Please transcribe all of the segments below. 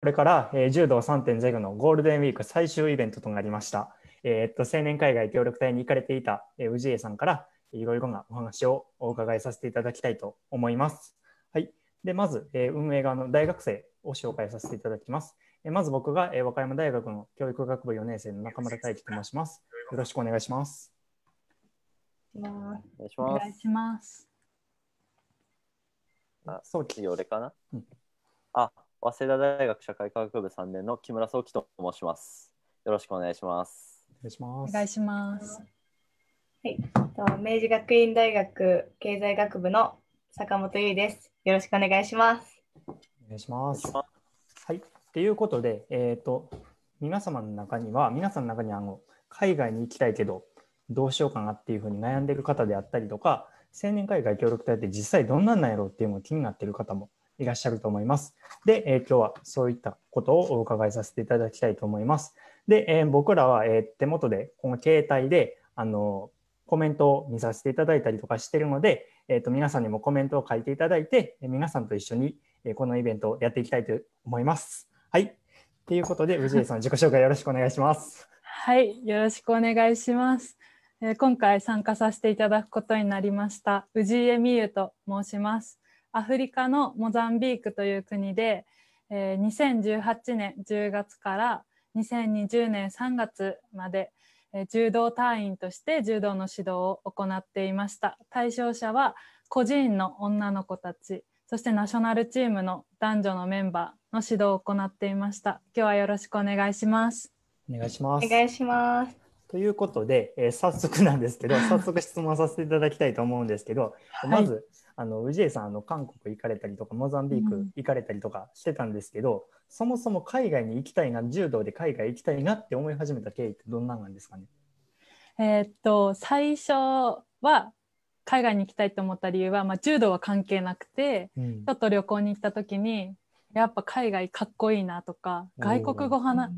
これから、えー、柔道3.0のゴールデンウィーク最終イベントとなりました。えー、っと青年海外協力隊に行かれていた、えー、氏家さんからいろいろなお話をお伺いさせていただきたいと思います。はい、でまず、えー、運営側の大学生を紹介させていただきます。えー、まず僕が、えー、和歌山大学の教育学部4年生の中村大輝と申します。よろしくお願いします。お願いします。あ、そう、俺かな、うん、あ早稲田大学社会科学部3年の木村聡樹と申します。よろしくお願いします。お願いします。おいしまはい、と明治学院大学経済学部の坂本優です。よろしくお願いします。お願いします。はい、ということで、えっ、ー、と皆様の中には皆さんの中にあの海外に行きたいけどどうしようかなっていうふうに悩んでる方であったりとか、青年海外協力隊って実際どんなんなんやろうっていうのも気になってる方もいらっしゃると思います。で、えー、今日はそういったことをお伺いさせていただきたいと思います。で、えー、僕らは、え手元で、この携帯で、あのコメントを見させていただいたりとかしてるので、えー、と皆さんにもコメントを書いていただいて、え皆さんと一緒にえこのイベントをやっていきたいと思います。はい。ということで、氏家さん、自己紹介よろしくお願いします。はい、よろしくお願いします。えー、今回参加させていただくことになりました、氏家美優と申します。アフリカのモザンビークという国で、えー、2018年10月から2020年3月まで、えー、柔道隊員として柔道の指導を行っていました対象者は個人の女の子たちそしてナショナルチームの男女のメンバーの指導を行っていました今日はよろしくお願いしますお願いしますお願いしますということで、えー、早速なんですけど、早速質問させていただきたいと思うんですけど、はい、まず、あの宇治江さんあの韓国行かれたりとかモザンビーク行かれたりとかしてたんですけど、うん、そもそも海外に行きたいな柔道で海外行きたいなって思い始めた経緯ってどんなんなんですかねえー、っと最初は海外に行きたいと思った理由は、まあ、柔道は関係なくて、うん、ちょっと旅行に行った時にやっぱ海外かっこいいなとか外国語話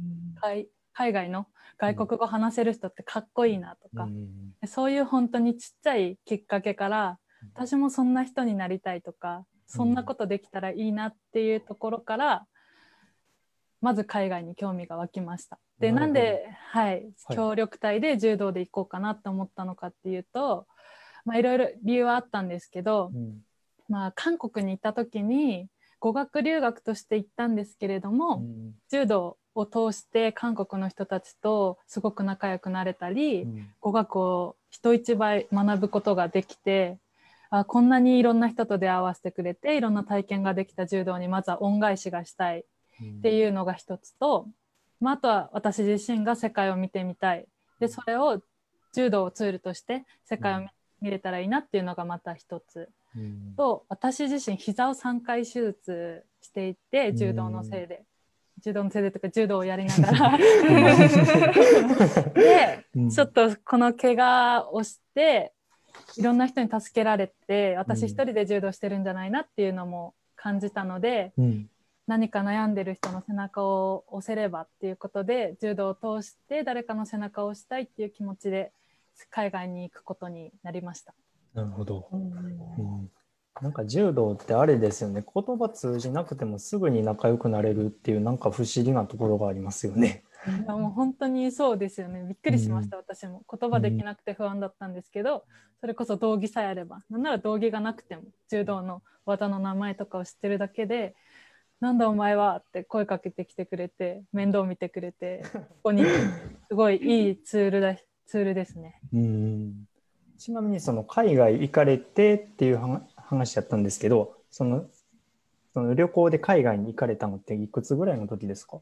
海外の外国語話せる人ってかっこいいなとか、うん、そういう本当にちっちゃいきっかけから私もそんな人になりたいとかそんなことできたらいいなっていうところから、まず海外に興味が湧きました。でなんで、はい、協力隊で柔道で行こうかなと思ったのかっていうと、まあ、いろいろ理由はあったんですけど、うん、まあ、韓国に行った時に語学留学として行ったんですけれども、うん、柔道を通して韓国の人たちとすごく仲良くなれたり、うん、語学を人一倍学ぶことができてあこんなにいろんな人と出会わせてくれていろんな体験ができた柔道にまずは恩返しがしたいっていうのが一つと、まあ、あとは私自身が世界を見てみたいでそれを柔道をツールとして世界を見れたらいいなっていうのがまた一つ、うん、と私自身膝を3回手術していて柔道のせいで、うん、柔道のせいでとか柔道をやりながら で、うん、ちょっとこの怪我をしていろんな人に助けられて私一人で柔道してるんじゃないなっていうのも感じたので、うん、何か悩んでる人の背中を押せればっていうことで柔道を通して誰かの背中を押したいっていう気持ちで海外に行くことになりました。なるほど、うん、なんか柔道ってあれですよね言葉通じなくてもすぐに仲良くなれるっていうなんか不思議なところがありますよね。いやもう本当にそうですよねびっくりしました、うん、私も言葉できなくて不安だったんですけど、それこそ道着さえあればなんなら道着がなくても柔道の技の名前とかを知ってるだけで「なんだお前は」って声かけてきてくれて面倒見てくれてここにすごいいいツールだツールですね。うんちなみにその海外行かれてっていう話やったんですけどそのその旅行で海外に行かれたのっていくつぐらいの時ですか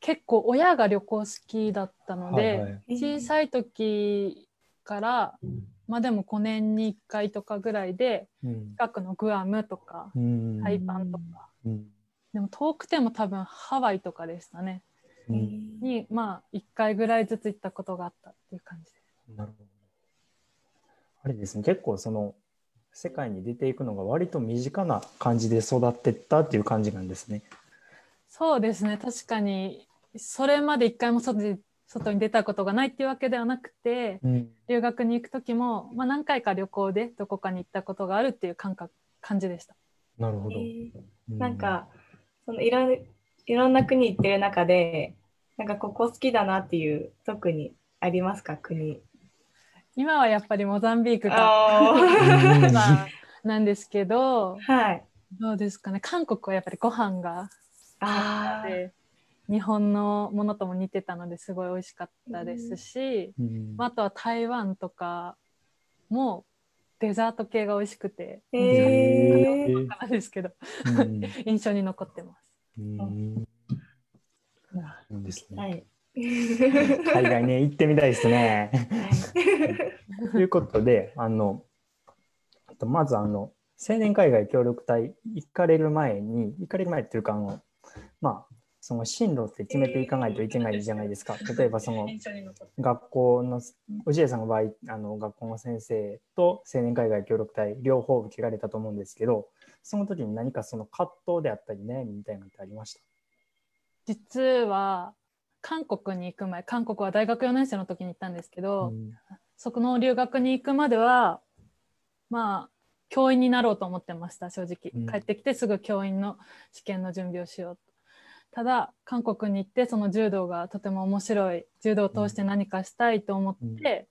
結構親が旅行好きだったので、はいはい、小さい時から、うん、まあでも5年に1回とかぐらいで、うん、近くのグアムとか、うん、タイパンとか、でも遠くても多分ハワイとかでしたね、にまあ1回ぐらいずつ行ったことがあったっていう感じです。なるほどあれですね結構その世界に出ていくのが割と身近な感じで育ってったっていう感じなんですね。そうですね確かにそれまで一回も外外に出たことがないっていうわけではなくて、うん、留学に行く時も、まあ、何回か旅行でどこかに行ったことがあるっていう感覚感じでした。なるほど、えー、なんか、そのいろいろんな国行ってる中でなんかここ好きだなっていう特にありますか国今はやっぱりモザンビークが なんですけど、はい、どうですかね韓国はやっぱりご飯があって。日本のものとも似てたのですごい美味しかったですし、あとは台湾とかもデザート系が美味しくて、えー、ですけど、印象に残ってます。うんですね。はい海外ね行ってみたいですね。ということであのまずあの青年海外協力隊行かれる前に行かれる前っていうかあのまあその進路って決めていかないといけないじゃないですか。例えばその 学校の、おじいさんの場合、あの学校の先生と青年海外協力隊、両方受けられたと思うんですけど、その時に何かその葛藤であったりねみたいなってありました実は韓国に行く前、韓国は大学4年生の時に行ったんですけど、うん、そこの留学に行くまでは、まあ、教員になろうと思ってました、正直。帰ってきてすぐ教員の試験の準備をしようと。ただ韓国に行ってその柔道がとても面白い柔道を通して何かしたいと思って、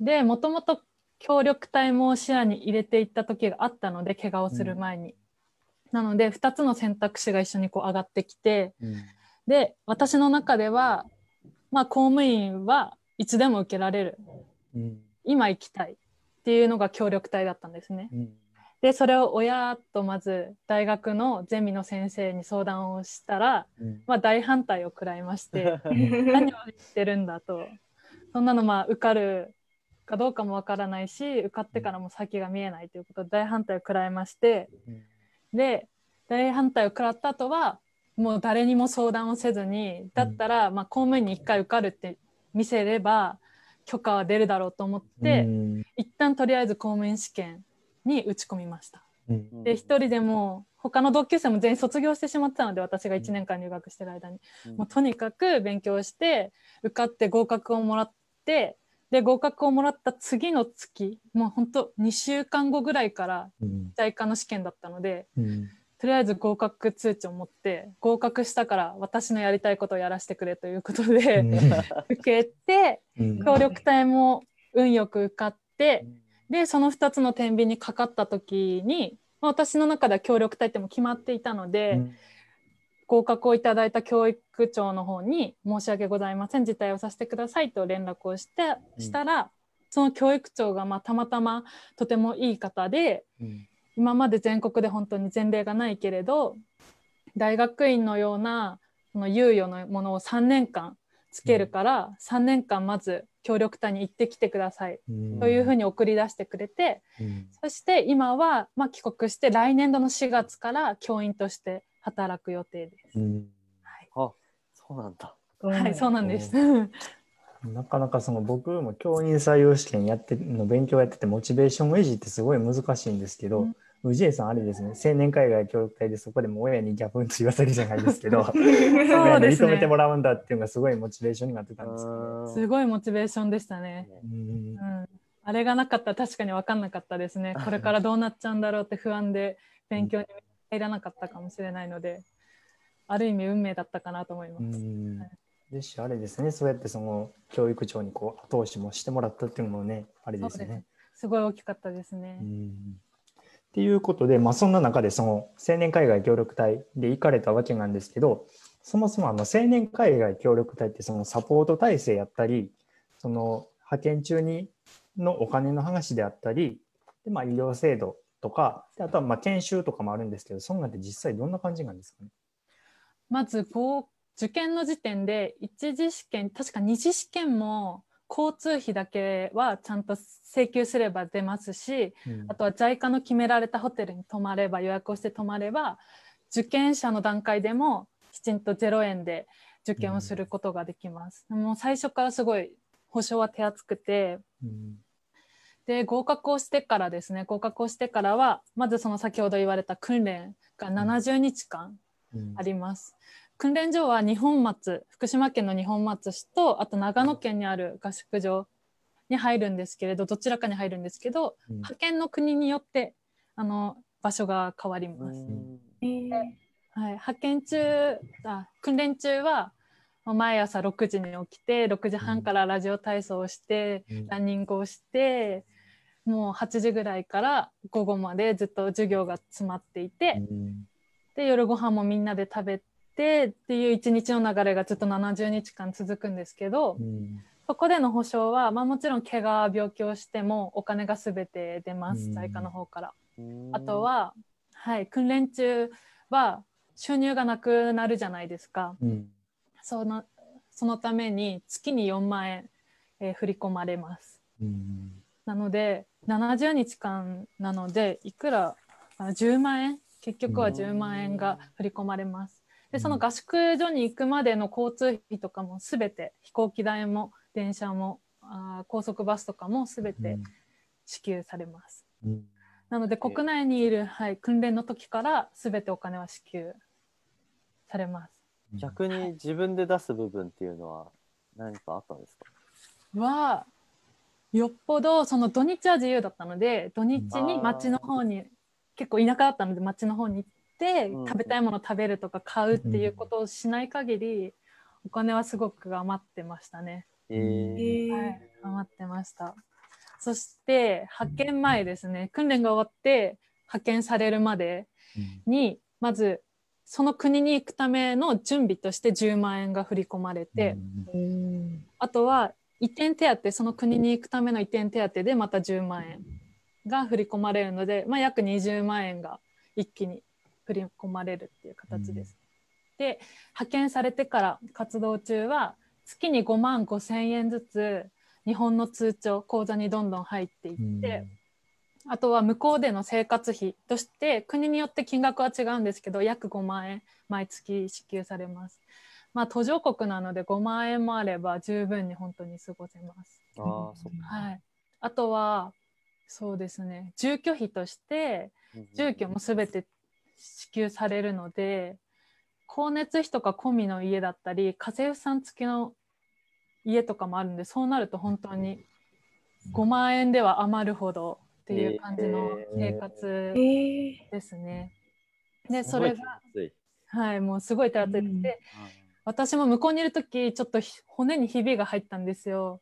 うん、でもともと協力隊も視野に入れていった時があったので怪我をする前に、うん、なので2つの選択肢が一緒にこう上がってきて、うん、で私の中では、まあ、公務員はいつでも受けられる、今行きたいっていうのが協力隊だったんですね。でそれを親とまず大学のゼミの先生に相談をしたら、うん、まあ、大反対を食らいまして 何を言ってるんだとそんなのまあ受かるかどうかもわからないし受かってからも先が見えないということで大反対を食らいまして、で大反対を食らった後はもう誰にも相談をせずにだったらまあ公務員に1回受かるって見せれば許可は出るだろうと思って、うん、一旦とりあえず公務員試験に打ち込みました。で一人でも他の同級生も全員卒業してしまったので私が1年間留学してる間に、もうとにかく勉強して受かって合格をもらってで合格をもらった次の月もうほんと2週間後ぐらいから在家の試験だったので、うん、とりあえず合格通知を持って合格したから私のやりたいことをやらせてくれということで、うん、受けて協力隊も運よく受かって。うんでその2つの天秤にかかった時に私の中では協力隊っても決まっていたので、うん、合格をいただいた教育長の方に「申し訳ございません辞退をさせてください」と連絡をしてしたら、うん、その教育長がまたまたまとてもいい方で、うん、今まで全国で本当に前例がないけれど大学院のようなその猶予のものを3年間つけるから、3年間まず協力隊に行ってきてくださいというふうに送り出してくれて、そして今は、まあ、帰国して来年度の4月から教員として働く予定です。はい、あそうなんだ、はい、そうなんです。なかなかその僕も教員採用試験やっての勉強やっててモチベーション維持ってすごい難しいんですけど、うん宇治江さん、あれですね、青年海外協力隊でそこでも親にギャップンとわせるじゃないですけど、そうですね、認めてもらうんだっていうのがすごいモチベーションになってたんですすごいモチベーションでしたね。うん、うん、あれがなかったら確かに分かんなかったですね。これからどうなっちゃうんだろうって不安で勉強に入らなかったかもしれないので、ある意味運命だったかなと思います。ですしあれですねそうやってその教育長にこう後押しもしてもらったっていうのもねあれですね、ね、すごい大きかったですね。うっていうことで、まあ、そんな中でその青年海外協力隊で行かれたわけなんですけど、そもそもあの青年海外協力隊ってそのサポート体制やったり、その派遣中にのお金の話であったり、でまあ、医療制度とか、あとはまあ研修とかもあるんですけど、そんなんて実際どんな感じなんですかね。まずこう受験の時点で1次試験確か2次試験も交通費だけはちゃんと請求すれば出ますし、うん、あとは JICA の決められたホテルに泊まれば予約をして泊まれば受験者の段階でもきちんと0円で受験をすることができます。うん、もう最初からすごい保証は手厚くて、うん、で合格をしてからですね合格をしてからはまずその先ほど言われた訓練が70日間あります。うん訓練場は日本松福島県の日本松市とあと長野県にある合宿場に入るんですけれどどちらかに入るんですけど、うん、派遣の国によってあの場所が変わります。えはい、派遣中あ訓練中は毎朝6時に起きて6時半からラジオ体操をして、ランニングをしてもう8時ぐらいから午後までずっと授業が詰まっていて、で夜ご飯もみんなで食べてっていう一日の流れがずっと70日間続くんですけど、うん、そこでの保証は、まあ、もちろん怪我病気をしてもお金が全て出ます在家の方から。あとは、はい、訓練中は収入がなくなるじゃないですか。そのそのために月に4万円、えー、振り込まれます。なので70日間なのでいくら10万円結局は10万円が振り込まれます。でその合宿所に行くまでの交通費とかも全て飛行機代も電車もあ高速バスとかも全て支給されます。うん、なので国内にいる、はい、訓練の時から全てお金は支給されます。逆に自分で出す部分っていうのは何かあったんですか、はい、よっぽどその土日は自由だったので土日に町の方に結構田舎だったので町の方に行っって食べたいもの食べるとか買うっていうことをしない限り、お金はすごく余ってましたね。えー、はい、余ってました。そして派遣前ですね訓練が終わって派遣されるまでに、まずその国に行くための準備として10万円が振り込まれて、あとは移転手当その国に行くための移転手当でまた10万円が振り込まれるので、まあ、約20万円が一気に振り込まれるっていう形です。うん、で派遣されてから活動中は月に5万5千円ずつ日本の通帳口座にどんどん入っていって、うん、あとは向こうでの生活費として国によって金額は違うんですけど約5万円毎月支給されます。まあ、途上国なので5万円もあれば十分に本当に過ごせます。あはい、あとはそうですね住居費として住居も全て支給されるので光熱費とか込みの家だったり家政婦さん付きの家とかもあるんでそうなると本当に5万円では余るほどっていう感じの生活ですね。えーえー、でそれがはいもうすごい手厚くて、うん私も向こうにいる時ちょっと骨にひびが入ったんですよ。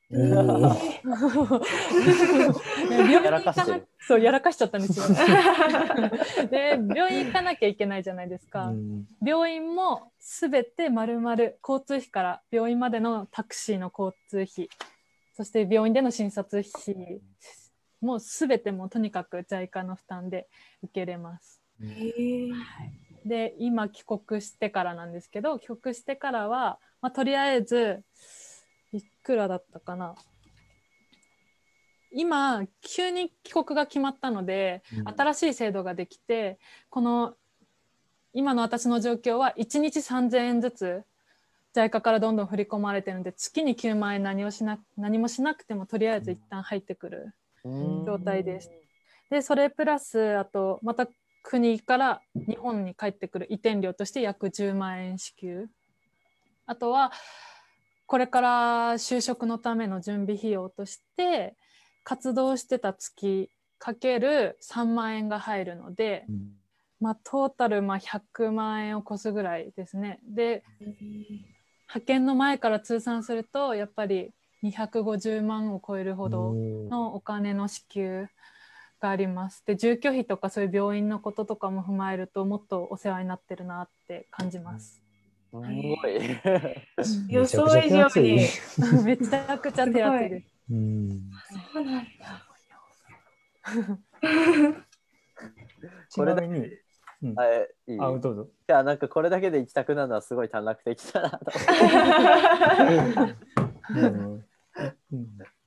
そうやらかしちゃったんですよ。で病院行かなきゃいけないじゃないですか。病院もすべてまるまる交通費から病院までのタクシーの交通費そして病院での診察費もうすべてもとにかく在家の負担で受けれます。はいで今帰国してからなんですけど帰国してからは、まあ、とりあえずいくらだったかな今急に帰国が決まったので、うん、新しい制度ができてこの今の私の状況は1日3000円ずつ JICA からどんどん振り込まれてるので月に9万円何をしな何もしなくてもとりあえず一旦入ってくる状態です。でそれプラスあとまた国から日本に帰ってくる移転料として約10万円支給あとはこれから就職のための準備費用として活動してた月かける3万円が入るので、うん、まあ、トータルまあ100万円を超すぐらいですね。で派遣の前から通算するとやっぱり250万を超えるほどのお金の支給があります。で住居費とかそういう病院のこととかも踏まえるともっとお世話になってるなって感じます。すごい。予想以上にめちゃくちゃ手厚いです。うん。そうなんだ。これだけに、うん、あいい。あどうぞ。いやなんかこれだけで行きたくなるのはすごい短絡的だなと。うん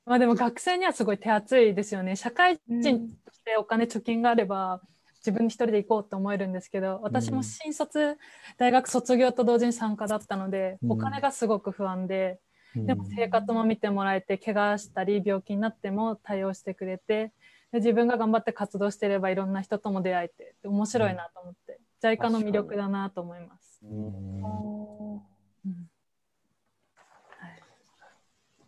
まあでも学生にはすごい手厚いですよね。社会人でお金貯金があれば自分一人で行こうって思えるんですけど私も新卒、大学卒業と同時に参加だったのでお金がすごく不安で、でも生活も見てもらえて怪我したり病気になっても対応してくれてで自分が頑張って活動してればいろんな人とも出会えて面白いなと思って、うん、JICA の魅力だなと思います。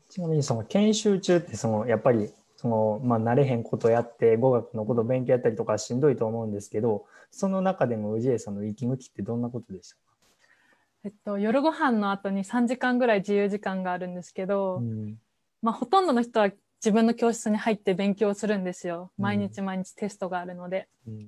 ちなみにその研修中ってそのやっぱりその、まあ、慣れへんことやって語学のこと勉強やったりとかしんどいと思うんですけどその中でも氏家さんの息抜きってどんなことでしたかえっと、夜ご飯の後に3時間ぐらい自由時間があるんですけど、うん、まあ、ほとんどの人は自分の教室に入って勉強するんですよ毎日毎日テストがあるので、うん、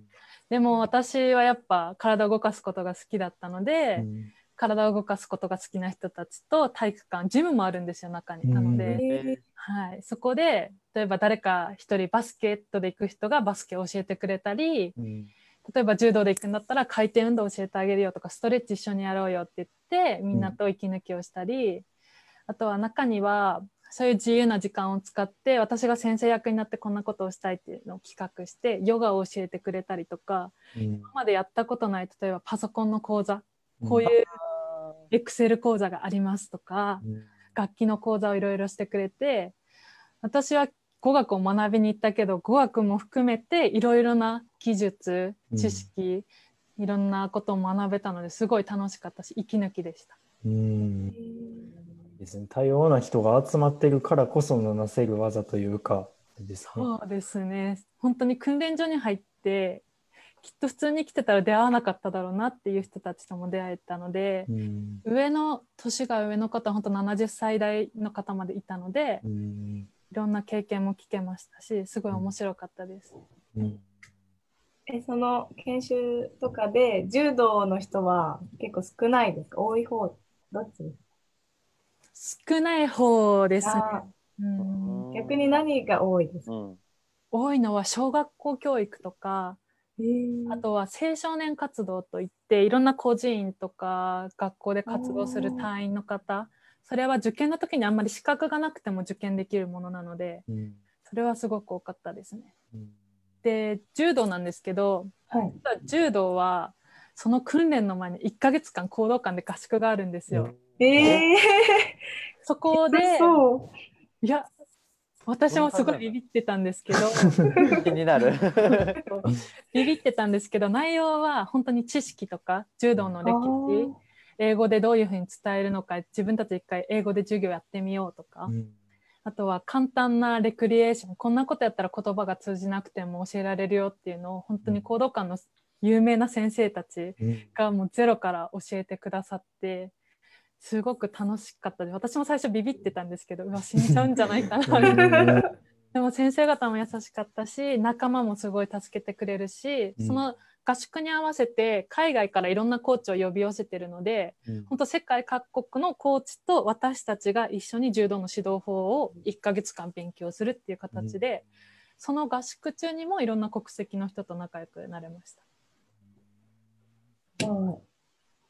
でも私はやっぱ体を動かすことが好きだったので、うん体を動かすことが好きな人たちと体育館ジムもあるんですよ中になので、はい、そこで例えば誰か一人バスケットで行く人がバスケを教えてくれたり、うん、例えば柔道で行くんだったら回転運動教えてあげるよとかストレッチ一緒にやろうよって言ってみんなと息抜きをしたり、うん、あとは中にはそういう自由な時間を使って私が先生役になってこんなことをしたいっていうのを企画してヨガを教えてくれたりとか、うん、今までやったことない例えばパソコンの講座こういうエクセル講座がありますとか、うん、楽器の講座をいろいろしてくれて私は語学を学びに行ったけど語学も含めていろいろな技術知識、うん、いろんなことを学べたのですごい楽しかったし息抜きでした。うん多様な人が集まってるからこそのなせる技というかです、ね、そうですね本当に訓練所に入ってきっと普通に来てたら出会わなかっただろうなっていう人たちとも出会えたので、うん、上の年が上の方本当70歳代の方までいたので、うん、いろんな経験も聞けましたしすごい面白かったです。うんえその研修とかで柔道の人は結構少ないですか多い方どっち少ない方です、ね、うん逆に何が多いですか、うん、多いのは小学校教育とかあとは青少年活動といっていろんな孤児院とか学校で活動する隊員の方それは受験の時にあんまり資格がなくても受験できるものなので、うん、それはすごく多かったですね。うん、で柔道なんですけど、はい、柔道はその訓練の前に1か月間行動館で合宿があるんですよ。えー、そこでいや私もすごいビビってたんですけど気になる ビビってたんですけど内容は本当に知識とか柔道の歴史英語でどういうふうに伝えるのか自分たち一回英語で授業やってみようとか、うん、あとは簡単なレクリエーションこんなことやったら言葉が通じなくても教えられるよっていうのを本当に行動感の有名な先生たちがもうゼロから教えてくださって。すごく楽しかったで私も最初ビビってたんですけどうわ 死んじゃうんじゃないかな でも先生方も優しかったし仲間もすごい助けてくれるし、うん、その合宿に合わせて海外からいろんなコーチを呼び寄せてるので、うん、本当世界各国のコーチと私たちが一緒に柔道の指導法を1ヶ月間勉強するっていう形で、うん、その合宿中にもいろんな国籍の人と仲良くなれました。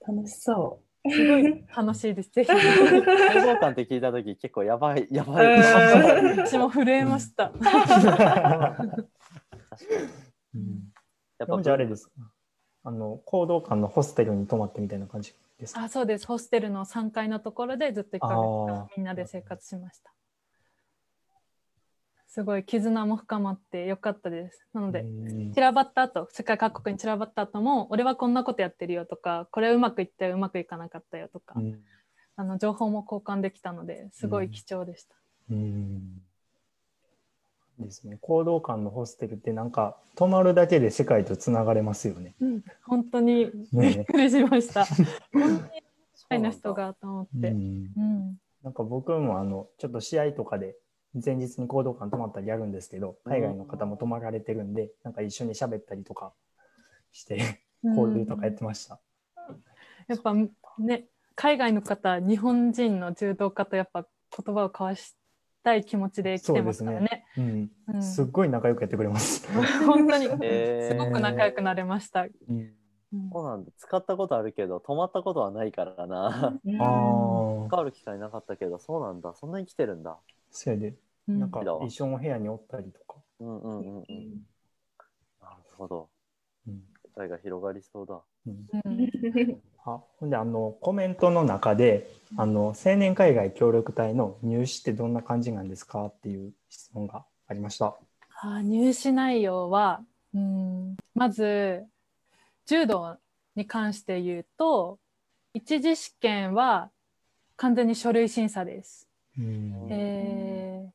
楽しそう。すごい楽しいです。ぜひ。開放感って聞いた時、結構やばい、やばい。も震えました。やっぱ、あれです。あの、行動館のホステルに泊まってみたいな感じですか。あ、そうです。ホステルの3階のところで、ずっと1か月間みんなで生活しました。すごい絆も深まってよかったです。なので散らばった後世界各国に散らばった後も俺はこんなことやってるよとかこれうまくいったようまくいかなかったよとか、うん、あの情報も交換できたのですごい貴重でした。うんですね、行動館のホステルってなんか泊まるだけで世界とつながれますよね。うん、本当にびっくりしました。ね、本当に世界の人がと思って。なんか僕もあのちょっと試合とかで前日に行動館泊まったりやるんですけど海外の方も泊まられてるんで、なんか一緒に喋ったりとかして交流とかやってました。やっぱね海外の方日本人の柔道家とやっぱ言葉を交わしたい気持ちで来てますからね。すねうんうん、すっごい仲良くやってくれます。本当に、すごく仲良くなれました。うんそうなんだ使ったことあるけど泊まったことはないからな。うん、関わる機会なかったけどそうなんだそんなに来てるんだ。せやでなんか一緒の部屋におったりとか。うんうんうんなるほど。うん、世界が広がりそうだ。うん、あほんであのコメントの中であの青年海外協力隊の入試ってどんな感じなんですかっていう質問がありました。あ入試内容は、うん、まず柔道に関して言うと一次試験は完全に書類審査です。えー、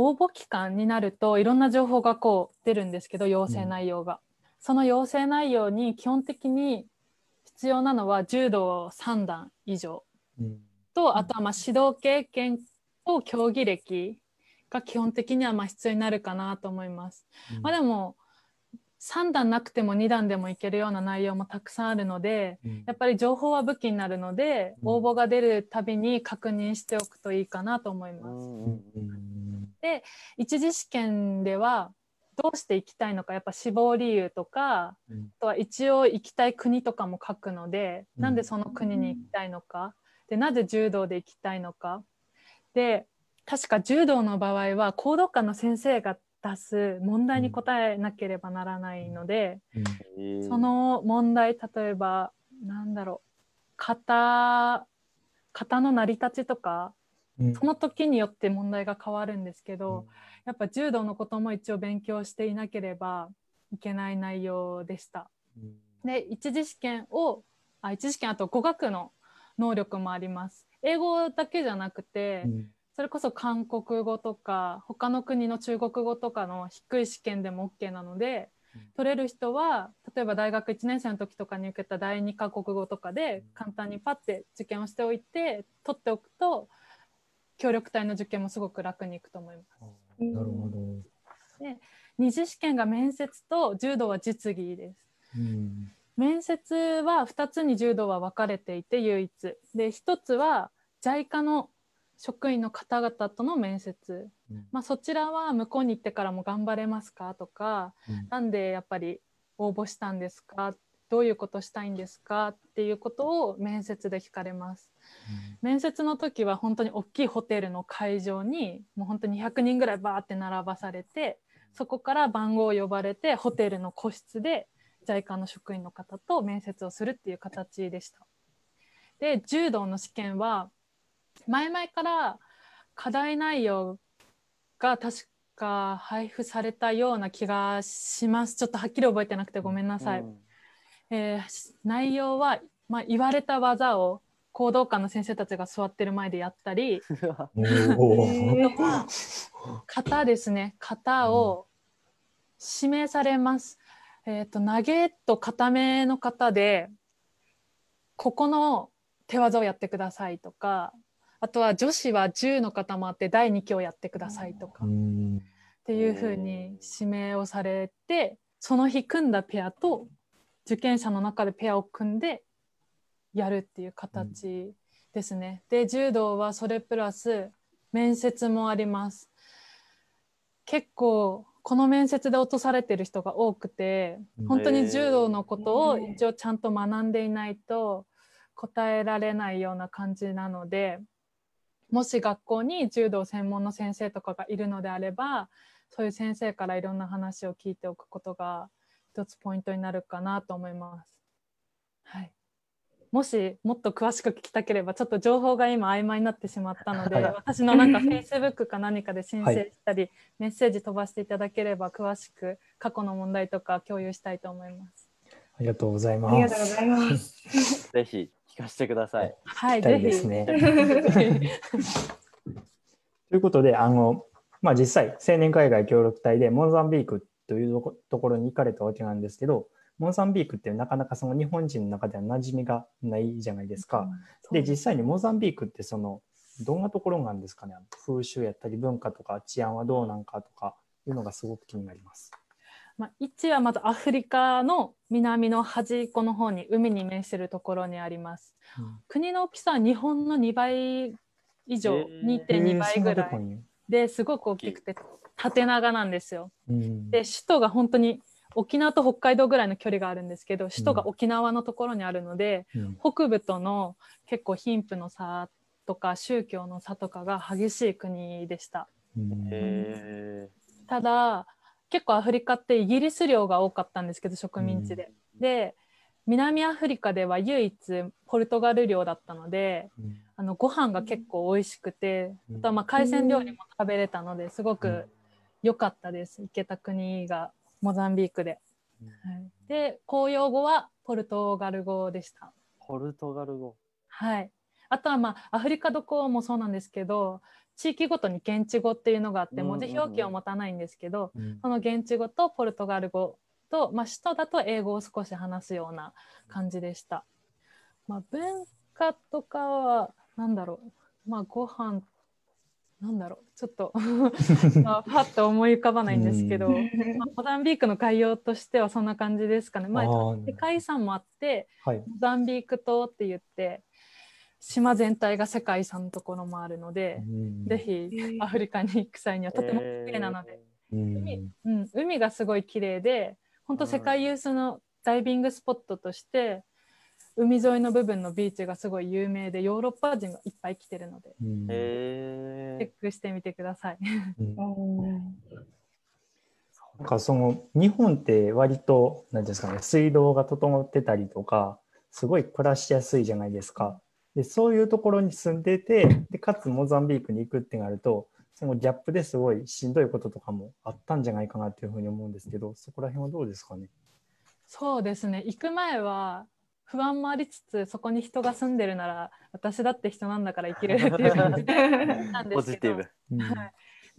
応募期間になるといろんな情報がこう出るんですけど要請内容が、うん、その要請内容に基本的に必要なのは柔道3段以上と、うん、あとはま指導経験と競技歴が基本的にはま必要になるかなと思います。うん、まあ、でも3段なくても2段でもいけるような内容もたくさんあるので、うん、やっぱり情報は武器になるので、うん、応募が出るたびに確認しておくといいかなと思います。うん、で一次試験ではどうして行きたいのかやっぱ志望理由とか、あとは一応行きたい国とかも書くので、うん、なんでその国に行きたいのかでなぜ柔道で行きたいのかで確か柔道の場合は高度科の先生が出す問題に答えなければならないので、うんうん、その問題例えばなんだろう型型の成り立ちとか、うん、その時によって問題が変わるんですけど、やっぱ柔道のことも一応勉強していなければいけない内容でした。で一次試験をあ一次試験あと語学の能力もあります。英語だけじゃなくて、それこそ韓国語とか他の国の中国語とかの低い試験でも OK なので、取れる人は例えば大学1年生の時とかに受けた第二か国語とかで簡単にパッて受験をしておいて取っておくと協力隊の受験もすごく楽にいくと思います。なるほどで二次試験が面接と柔道は実技です。うん面接は二つに柔道は分かれていて唯一で一つは JICA の職員の方々との面接、うん、まあ、そちらは向こうに行ってからも頑張れますかとか、うん、なんでやっぱり応募したんですかどういうことしたいんですかっていうことを面接で聞かれます、うん、面接の時は本当に大きいホテルの会場にもう本当に100人ぐらいバーって並ばされてそこから番号を呼ばれてホテルの個室で在 i の職員の方と面接をするっていう形でした。で柔道の試験は前々から課題内容が確か配布されたような気がしますちょっとはっきり覚えてなくてごめんなさい、うん、えー、内容は、まあ、言われた技を行動科の先生たちが座ってる前でやったり 型ですね型を指名されます、うん、えっ、と投げと固めの型でここの手技をやってくださいとかあとは女子は10の方もあって第2期をやってくださいとかっていうふうに指名をされてその日組んだペアと受験者の中でペアを組んでやるっていう形ですね。で柔道はそれプラス面接もあります。結構この面接で落とされてる人が多くて本当に柔道のことを一応ちゃんと学んでいないと答えられないような感じなのでもし学校に柔道専門の先生とかがいるのであればそういう先生からいろんな話を聞いておくことが一つポイントになるかなと思います。はい、もしもっと詳しく聞きたければちょっと情報が今曖昧になってしまったので、はい、私のなんか Facebook か何かで申請したり、はい、メッセージ飛ばしていただければ詳しく過去の問題とか共有したいと思います。ありがとうございます。ありがとうございます。ぜひ聞かせてください。はい、ぜひですね。ということで、あの、まあ、実際、青年海外協力隊でモンザンビークというところに行かれたわけなんですけど、モンザンビークってなかなかその日本人の中では馴染みがないじゃないですか。うん、で、実際にモンザンビークってその、どんなところなんですかね風習やったり文化とか治安はどうなんかとかいうのがすごく気になります。まあ、1はまずアフリカの南の端っこの方に海に面してるところにあります。うん、国の大きさは日本の2倍以上、えー、2.2倍ぐらいですごく大きくて縦長なんですよ。うん、で首都が本当に沖縄と北海道ぐらいの距離があるんですけど首都が沖縄のところにあるので、うん、北部との結構貧富の差とか宗教の差とかが激しい国でした。ただ結構アフリカってイギリス領が多かったんですけど植民地で。うん、で南アフリカでは唯一ポルトガル領だったので、うん、あのご飯が結構美味しくて、うん、あとはま海鮮料理も食べれたのですごく良かったです行けた国がモザンビークで。はい、で公用語はポルトガル語でした。ポルトガル語はいあとはまあアフリカどこもそうなんですけど地域ごとに現地語っていうのがあって文字表記を持たないんですけど、うんうんうん、その現地語とポルトガル語と、まあ、首都だと英語を少し話すような感じでした。まあ、文化とかは何だろう、まあ、ご飯なんだろうちょっと まあ、パッと思い浮かばないんですけど、まあ、モザンビークの概要としてはそんな感じですかね。まあ、世界遺産もあって、はい、モザンビーク島って言って島全体が世界遺産のところもあるので、うん、ぜひアフリカに行く際にはとても綺麗なので、えー、海うん、海がすごい綺麗で本当世界有数のダイビングスポットとして海沿いの部分のビーチがすごい有名でヨーロッパ人がいっぱい来てるので、チェックしてみてください。なんかその日本って割と何ですかね水道が整ってたりとかすごい暮らしやすいじゃないですか。でそういうところに住んでてでかつモザンビークに行くってなるとそのギャップですごいしんどいこととかもあったんじゃないかなっていうふうに思うんですけどそこら辺はどうですかねそうですね行く前は不安もありつつそこに人が住んでるなら私だって人なんだから生きれるっていう感じなんですけど、はい、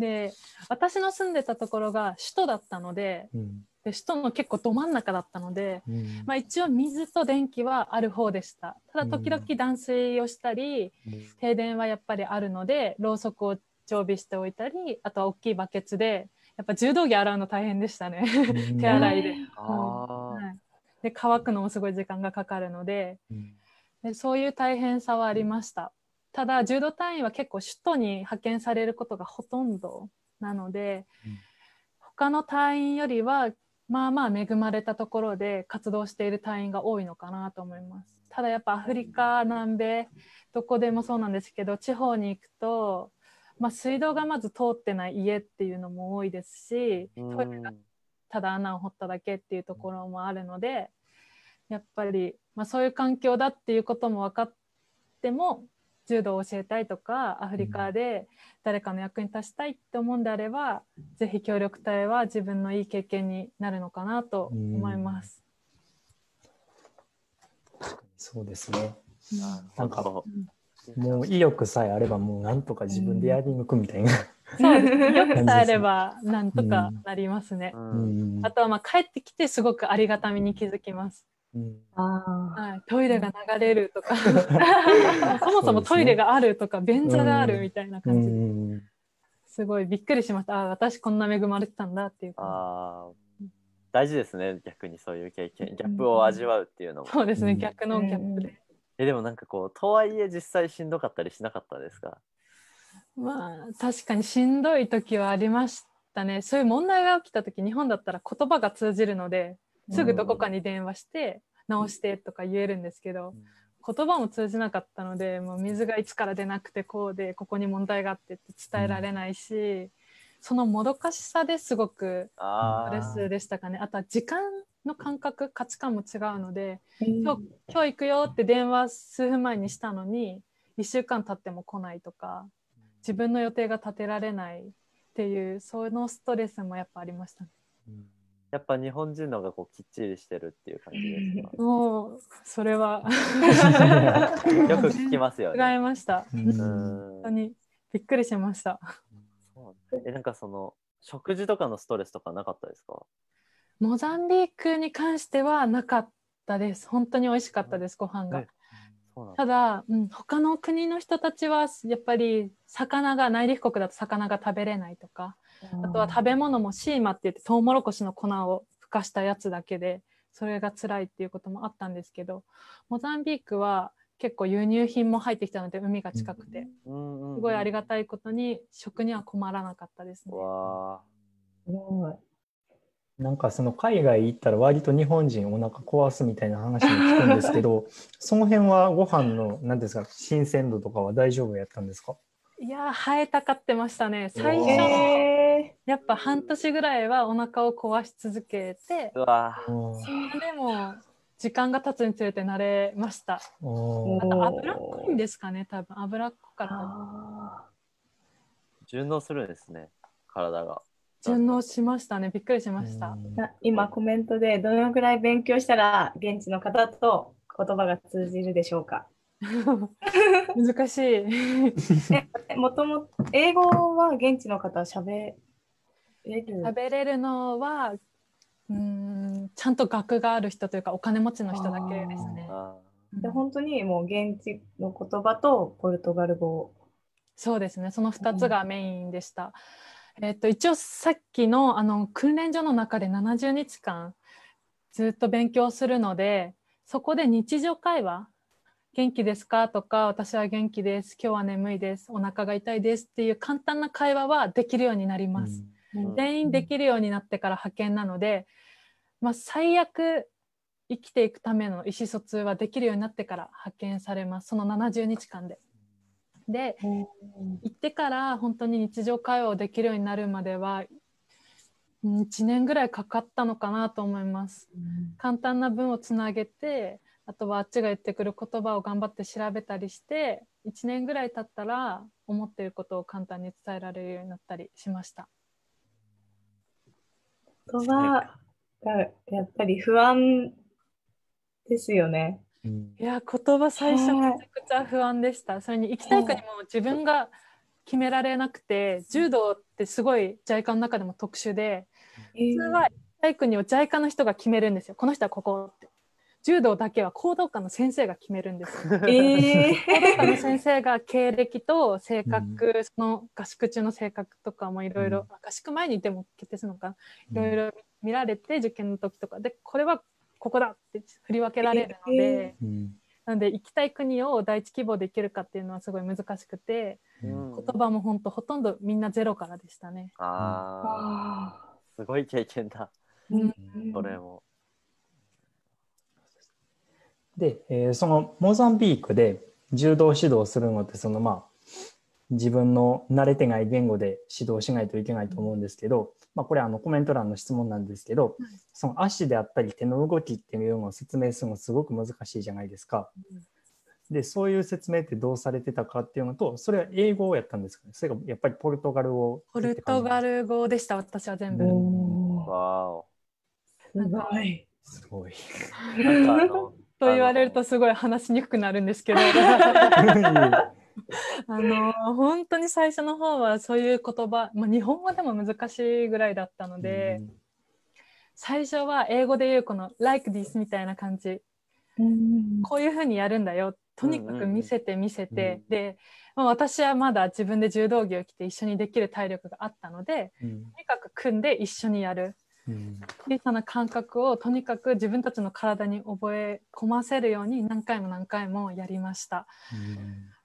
で私の住んでたところが首都だったので、うん、で首都の結構ど真ん中だったので、うん、まあ、一応水と電気はある方でしたただ時々断水をしたり、うん、停電はやっぱりあるのでろうそくを常備しておいたりあとは大きいバケツでやっぱ柔道着洗うの大変でしたね 手洗いで。はい、で乾くのもすごい時間がかかるので,、でそういう大変さはありました。ただ柔道隊員は結構首都に派遣されることがほとんどなので、うん、他の隊員よりはまあまあ恵まれたところで活動している隊員が多いのかなと思います。ただやっぱアフリカ南米どこでもそうなんですけど地方に行くと、まあ、水道がまず通ってない家っていうのも多いですしトイレがただ穴を掘っただけっていうところもあるのでやっぱり、まあ、そういう環境だっていうことも分かっても柔道を教えたいとかアフリカで誰かの役に立ちたいって思うんであれば、うん、ぜひ協力隊は自分のいい経験になるのかなと思います。うん、そうですね、うん、なんか、もう意欲さえあればもうなんとか自分でやりに行くみたいな、そうですね。よくさえあれば、なんとかなりますね。うんうん、あとは、まあ、帰ってきて、すごくありがたみに気づきます。うん、はい、トイレが流れるとか そもそもトイレがあるとか、便座があるみたいな感じで、すごいびっくりしましたあ私こんな恵まれてたんだっていうあ大事ですね逆にそういう経験ギャップを味わうっていうのも、うん、そうですね逆のギャップで、えでもなんかこうとはいえ実際しんどかったりしなかったですかまあ確かにしんどい時はありましたねそういう問題が起きた時日本だったら言葉が通じるのですぐどこかに電話して直してとか言えるんですけど、言葉も通じなかったのでもう水がいつから出なくてこうでここに問題があってって伝えられないし、そのもどかしさですごくストレスでしたかねあとは時間の感覚価値観も違うので、今日今日行くよって電話数分前にしたのに1週間経っても来ないとか自分の予定が立てられないっていうそのストレスもやっぱありましたね。うんやっぱ日本人のがこうきっちりしてるっていう感じですか。もうそれは よく聞きますよね。違いました。本当にびっくりしました。えなんかその食事とかのストレスとかなかったですか？モザンビークに関してはなかったです。本当に美味しかったです、ご飯が。ただ、うん、他の国の人たちはやっぱり魚が内陸国だと魚が食べれないとかあとは食べ物もシーマって言ってトウモロコシの粉をふかしたやつだけでそれが辛いっていうこともあったんですけどモザンビークは結構輸入品も入ってきたので海が近くて、すごいありがたいことに食には困らなかったですね。なんかその海外行ったら割と日本人お腹壊すみたいな話も聞くんですけど その辺はご飯の何ですか新鮮度とかは大丈夫やったんですかいや生えたかってましたね最初のやっぱ半年ぐらいはお腹を壊し続けてうわでも時間が経つにつれて慣れましたあと脂っこいんですかね多分脂っこから順応するんですね体が順応しましたねびっくりしました今コメントでどのぐらい勉強したら現地の方と言葉が通じるでしょうか 難しい もともと英語は現地の方は喋食べれるのはうんちゃんと額がある人というかお金持ちの人だけですね。で本当にもう現地の言葉とポルトガル語そうですねその2つがメインでした。うん、えっと一応さっきのあの訓練所の中で70日間ずっと勉強するのでそこで日常会話元気ですかとか私は元気です今日は眠いですお腹が痛いですっていう簡単な会話はできるようになります。うん全員できるようになってから派遣なので、まあ、最悪生きていくための意思疎通はできるようになってから派遣されますその70日間で。で行ってから本当に日常会話をできるようになるまでは1年ぐらいかかったのかなと思います。簡単な文をつなげてあとはあっちが言ってくる言葉を頑張って調べたりして1年ぐらい経ったら思っていることを簡単に伝えられるようになったりしました。言葉がやっぱり不安ですよね。いや言葉最初めちゃくちゃ不安でした。それに行きたい国も自分が決められなくて柔道ってすごい JICA の中でも特殊で普通は体育にを JICA の人が決めるんですよこの人はここって柔道だけは講道家の先生が決めるんです。えー、講道家の先生が経歴と性格、うん、その合宿中の性格とかもいろいろ、合宿前にでも決定するのかいろいろ見られて受験の時とかでこれはここだって振り分けられるので。えー、なんで行きたい国を第一希望で行けるかっていうのはすごい難しくて、うん、言葉も本当ほとんどみんなゼロからでしたね。ああすごい経験だ、うん、それも。で、えー、そのモザンビークで柔道指導するのってそのまあ自分の慣れてない言語で指導しないといけないと思うんですけど、まあ、これあのコメント欄の質問なんですけど、その足であったり手の動きっていうのを説明するのすごく難しいじゃないですか。でそういう説明ってどうされてたかっていうのとそれは英語をやったんですかねそれがやっぱりポルトガル語ポルトガル語でした私は全部。わおすごい。すごい。なんかあのと言われるとすごい話しにくくなるんですけど あの本当に最初の方はそういう言葉、まあ、日本語でも難しいぐらいだったので、うん、最初は英語で言うこの「like this」みたいな感じ、うん、こういうふうにやるんだよとにかく見せて見せて、うん、で、まあ、私はまだ自分で柔道着を着て一緒にできる体力があったので、とにかく組んで一緒にやる小さな感覚をとにかく自分たちの体に覚え込ませるように何回も何回もやりました。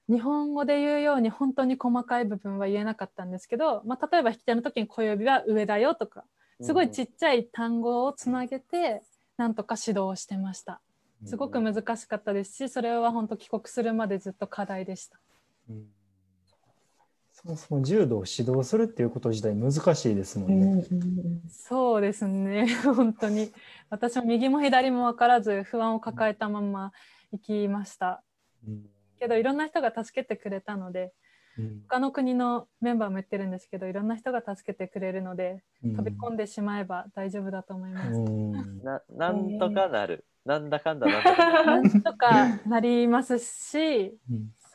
日本語で言うように本当に細かい部分は言えなかったんですけど、まあ、例えば引き手の時に小指は上だよとかすごいちっちゃい単語をつなげてなんとか指導をしてましたすごく難しかったですしそれは本当帰国するまでずっと課題でした。うんそもそも柔道を指導するっていうこと自体難しいですもんね。うん、そうですね 本当に私も右も左も分からず不安を抱えたまま行きました、うん、けどいろんな人が助けてくれたので、うん、他の国のメンバーも言ってるんですけどいろんな人が助けてくれるので、飛び込んでしまえば大丈夫だと思います。ななんとかなる、なんだかんだなんとかな んとかなりますし、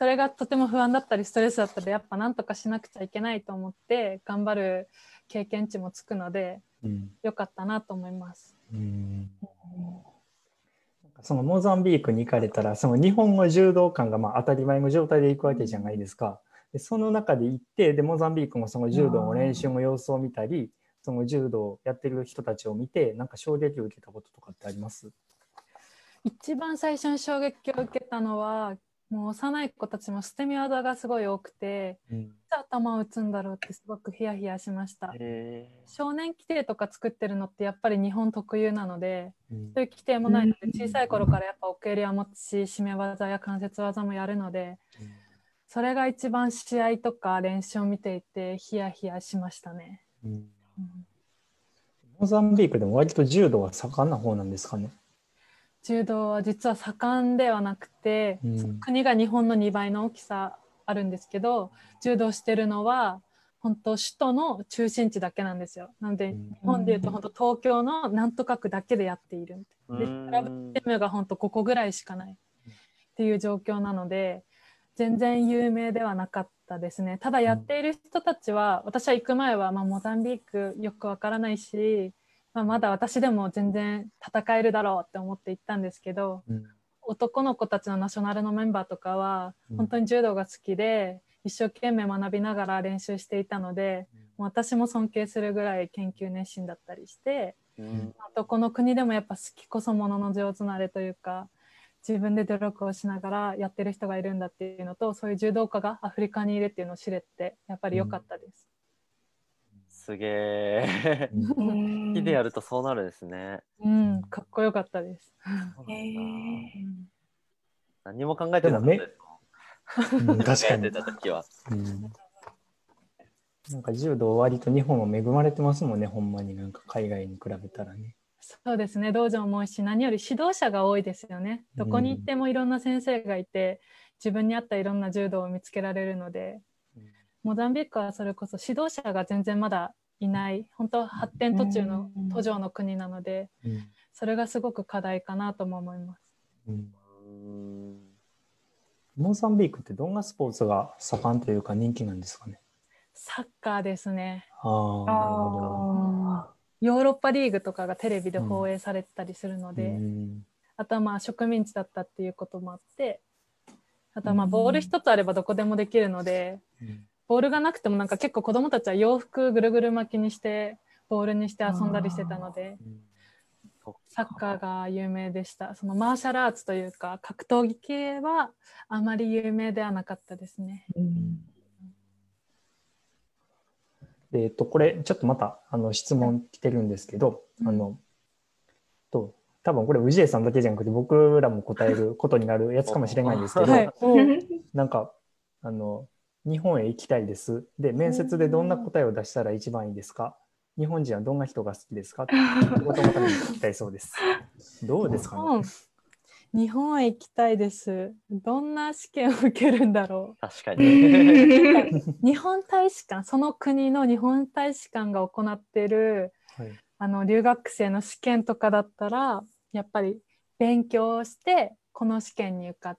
それがとても不安だったりストレスだったりやっぱ何とかしなくちゃいけないと思って頑張る経験値もつくので、うん、よかったなと思います。うんそのモザンビークに行かれたらその日本の柔道館がま当たり前の状態で行くわけじゃないですか。でその中で行ってでモザンビークもその柔道の練習の様子を見たりその柔道やってる人たちを見てなんか衝撃を受けたこととかってあります一番最初に衝撃を受けたのはもう幼い子たちも捨て身技がすごい多くて、うん、頭を打つんだろうってすごくヒヤヒヤしました、少年規定とか作ってるのってやっぱり日本特有なので、うん、そういう規定もないので小さい頃からやっぱ奥襟は持つし締め技や関節技もやるので、うん、それが一番試合とか練習を見ていてヒヤヒヤしましたね。モザンビークでも割と柔道は盛んな方なんですかね柔道は実は盛んではなくて、うん、国が日本の2倍の大きさあるんですけど柔道してるのは本当首都の中心地だけなんですよなので日本でいうと本当東京のなんとか区だけでやっているでクラブチームが本当ここぐらいしかないっていう状況なので全然有名ではなかったですねただやっている人たちは私は行く前はまあモザンビークよくわからないしまあ、まだ私でも全然戦えるだろうって思って行ったんですけど、うん、男の子たちのナショナルのメンバーとかは本当に柔道が好きで、一生懸命学びながら練習していたので、もう私も尊敬するぐらい研究熱心だったりして、うん、あとこの国でもやっぱ好きこそものの上手なれというか自分で努力をしながらやってる人がいるんだっていうのとそういう柔道家がアフリカにいるっていうのを知れてやっぱり良かったです。うんすげえ。木でやるとそうなるですね。うん、かっこよかったです。え何も考えてなかったです 確かに。時は、なんか柔道割と日本は恵まれてますもんね、ほんまになんか海外に比べたらね。そうですね、道場も多いし、何より指導者が多いですよね。どこに行ってもいろんな先生がいて、自分に合ったいろんな柔道を見つけられるので、モダンビックはそれこそ指導者が全然まだいない本当発展途中の途上の国なので、うん、それがすごく課題かなとも思います。うんモーサンビークってどんなスポーツが盛んというか人気なんですかねサッカーですね。ああヨーロッパリーグとかがテレビで放映されてたりするので、うん、あとはまあ植民地だったっていうこともあってあとはまあボール一つあればどこでもできるので、ボールがなくてもなんか結構子どもたちは洋服ぐるぐる巻きにしてボールにして遊んだりしてたので。サッカーが有名でしたそのマーシャルアーツというか格闘技系はあまり有名ではなかったですね。うんえっと、これちょっとまたあの質問来てるんですけど、あのと多分これ氏家さんだけじゃなくて僕らも答えることになるやつかもしれないんですけど、はい、なんかあの日本へ行きたいです。で、面接でどんな答えを出したら一番いいですか日本人はどんな人が好きですかってことに聞きたいそうです。どうですかね日本へ行きたいです。どんな試験を受けるんだろう。確かに。日本大使館、その国の日本大使館が行ってる、はい、あの留学生の試験とかだったら、やっぱり勉強してこの試験に受かっ、